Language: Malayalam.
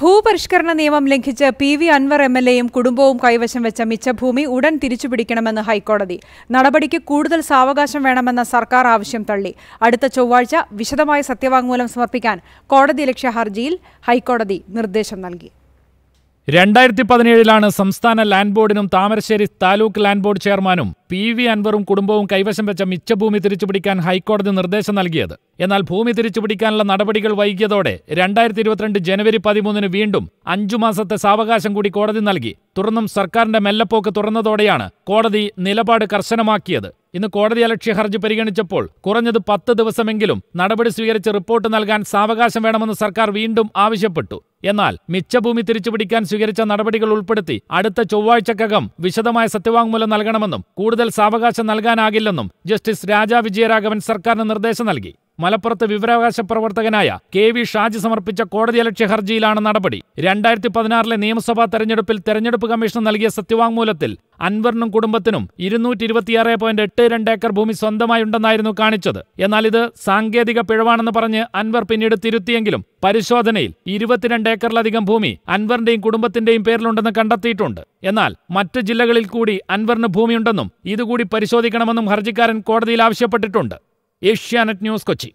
ഭൂപരിഷ്കരണ നിയമം ലംഘിച്ച് P V Anvar M L എയും കുടുംബവും കൈവശം വെച്ച മിച്ചഭൂമി ഉടൻ തിരിച്ചുപിടിക്കണമെന്ന് ഹൈക്കോടതി നടപടിക്ക് കൂടുതൽ സാവകാശം വേണമെന്ന സർക്കാർ ആവശ്യം തള്ളി അടുത്ത ചൊവ്വാഴ്ച വിശദമായ സത്യവാങ്മൂലം സമർപ്പിക്കാൻ കോടതി ലക്ഷ്യ ഹർജിയിൽ ഹൈക്കോടതി നിർദ്ദേശം നൽകി രണ്ടായിരത്തി പതിനേഴിലാണ് സംസ്ഥാന ലാൻഡ് ബോർഡിനും താമരശ്ശേരി താലൂക്ക് ലാൻഡ് ബോർഡ് ചെയർമാനും പി വി അൻവറും കുടുംബവും കൈവശം വെച്ച മിച്ചഭൂമി തിരിച്ചുപിടിക്കാൻ ഹൈക്കോടതി നിർദ്ദേശം നൽകിയത് എന്നാൽ ഭൂമി തിരിച്ചുപിടിക്കാനുള്ള നടപടികൾ വൈകിയതോടെ രണ്ടായിരത്തി ഇരുപത്തിരണ്ട് ജനുവരി പതിമൂന്നിന് വീണ്ടും അഞ്ചു മാസത്തെ സാവകാശം കൂടി കോടതി നൽകി തുടർന്നും സർക്കാരിന്റെ മെല്ലപ്പോക്ക് തുറന്നതോടെയാണ് കോടതി നിലപാട് കർശനമാക്കിയത് ഇന്ന് കോടതി അലക്ഷ്യ ഹർജി പരിഗണിച്ചപ്പോൾ കുറഞ്ഞത് പത്ത് ദിവസമെങ്കിലും നടപടി സ്വീകരിച്ച് റിപ്പോർട്ട് നൽകാൻ സാവകാശം വേണമെന്ന് സർക്കാർ വീണ്ടും ആവശ്യപ്പെട്ടു എന്നാൽ മിച്ചഭൂമി തിരിച്ചുപിടിക്കാൻ സ്വീകരിച്ച നടപടികൾ ഉൾപ്പെടുത്തി അടുത്ത ചൊവ്വാഴ്ചക്കകം വിശദമായ സത്യവാങ്മൂലം നൽകണമെന്നും കൂടുതൽ കൂടുതൽ സാവകാശം നൽകാനാകില്ലെന്നും ജസ്റ്റിസ് രാജാ വിജയരാഘവൻ സർക്കാരിന് നിർദ്ദേശം നൽകി മലപ്പുറത്ത് വിവരാവകാശ പ്രവർത്തകനായ കെ വി ഷാജി സമർപ്പിച്ച കോടതിയലക്ഷ്യ ഹർജിയിലാണ് നടപടി രണ്ടായിരത്തി പതിനാറിലെ നിയമസഭാ തെരഞ്ഞെടുപ്പിൽ തെരഞ്ഞെടുപ്പ് കമ്മീഷൻ നൽകിയ സത്യവാങ്മൂലത്തിൽ അൻവറിനും കുടുംബത്തിനും ഇരുന്നൂറ്റി ഇരുപത്തിയാറ് പോയിന്റ് എട്ട് രണ്ട് ഏക്കർ ഭൂമി സ്വന്തമായുണ്ടെന്നായിരുന്നു കാണിച്ചത് എന്നാൽ ഇത് സാങ്കേതിക പിഴവാണെന്ന് പറഞ്ഞ് അൻവർ പിന്നീട് തിരുത്തിയെങ്കിലും പരിശോധനയിൽ ഇരുപത്തിരണ്ട് ഏക്കറിലധികം ഭൂമി അൻവറിന്റെയും കുടുംബത്തിന്റെയും പേരിലുണ്ടെന്ന് കണ്ടെത്തിയിട്ടുണ്ട് എന്നാൽ മറ്റ് ജില്ലകളിൽ കൂടി അൻവറിന് ഭൂമിയുണ്ടെന്നും ഇതുകൂടി പരിശോധിക്കണമെന്നും ഹർജിക്കാരൻ കോടതിയിൽ ആവശ്യപ്പെട്ടിട്ടുണ്ട് ഏഷ്യാനെറ്റ് ന്യൂസ് കൊച്ചി